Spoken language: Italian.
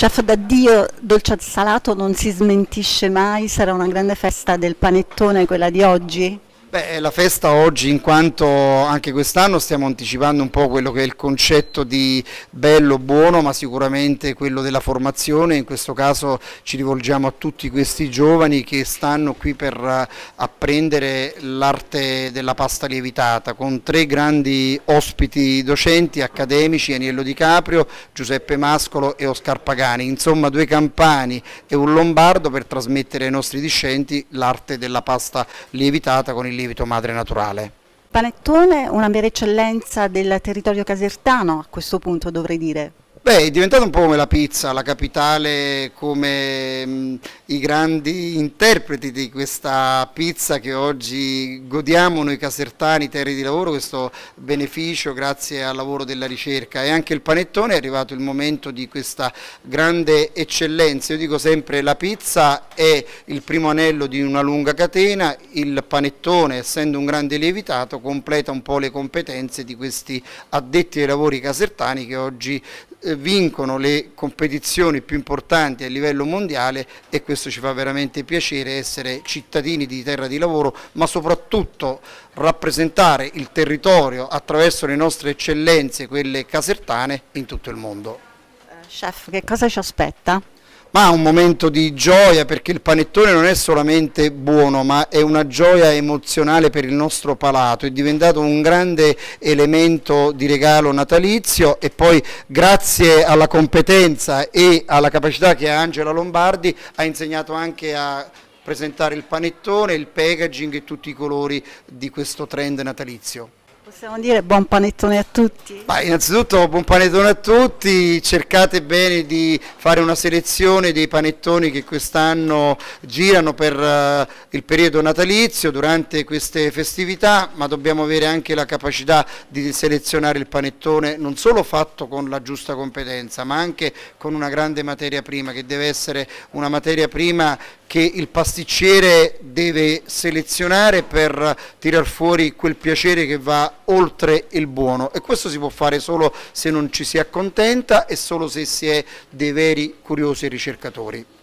Chef d'addio dolce al salato non si smentisce mai, sarà una grande festa del panettone quella di oggi? Beh, la festa oggi in quanto anche quest'anno stiamo anticipando un po' quello che è il concetto di bello, buono, ma sicuramente quello della formazione, in questo caso ci rivolgiamo a tutti questi giovani che stanno qui per eh, apprendere l'arte della pasta lievitata con tre grandi ospiti docenti accademici, Aniello Di Caprio, Giuseppe Mascolo e Oscar Pagani, insomma due campani e un lombardo per trasmettere ai nostri discenti l'arte della pasta lievitata con il lievito madre naturale. Panettone, una vera eccellenza del territorio casertano a questo punto dovrei dire. Beh, è diventata un po' come la pizza, la capitale, come mh, mm, i grandi interpreti di questa pizza che oggi godiamo noi casertani, terri di lavoro, questo beneficio grazie al lavoro della ricerca e anche il panettone è arrivato il momento di questa grande eccellenza. Io dico sempre la pizza è il primo anello di una lunga catena, il panettone essendo un grande lievitato completa un po' le competenze di questi addetti ai lavori casertani che oggi eh, vincono le competizioni più importanti a livello mondiale e questo ci fa veramente piacere essere cittadini di terra di lavoro ma soprattutto rappresentare il territorio attraverso le nostre eccellenze, quelle casertane, in tutto il mondo. Eh, chef, che cosa ci aspetta? ma un momento di gioia perché il panettone non è solamente buono ma è una gioia emozionale per il nostro palato, è diventato un grande elemento di regalo natalizio e poi grazie alla competenza e alla capacità che ha Angela Lombardi ha insegnato anche a presentare il panettone, il packaging e tutti i colori di questo trend natalizio. Possiamo dire buon panettone a tutti? Ma innanzitutto buon panettone a tutti, cercate bene di fare una selezione dei panettoni che quest'anno girano per eh, il periodo natalizio durante queste festività, ma dobbiamo avere anche la capacità di selezionare il panettone non solo fatto con la giusta competenza, ma anche con una grande materia prima che deve essere una materia prima che il pasticciere deve selezionare per tirar fuori quel piacere che va oltre il buono e questo si può fare solo se non ci si accontenta e solo se si è dei veri curiosi ricercatori.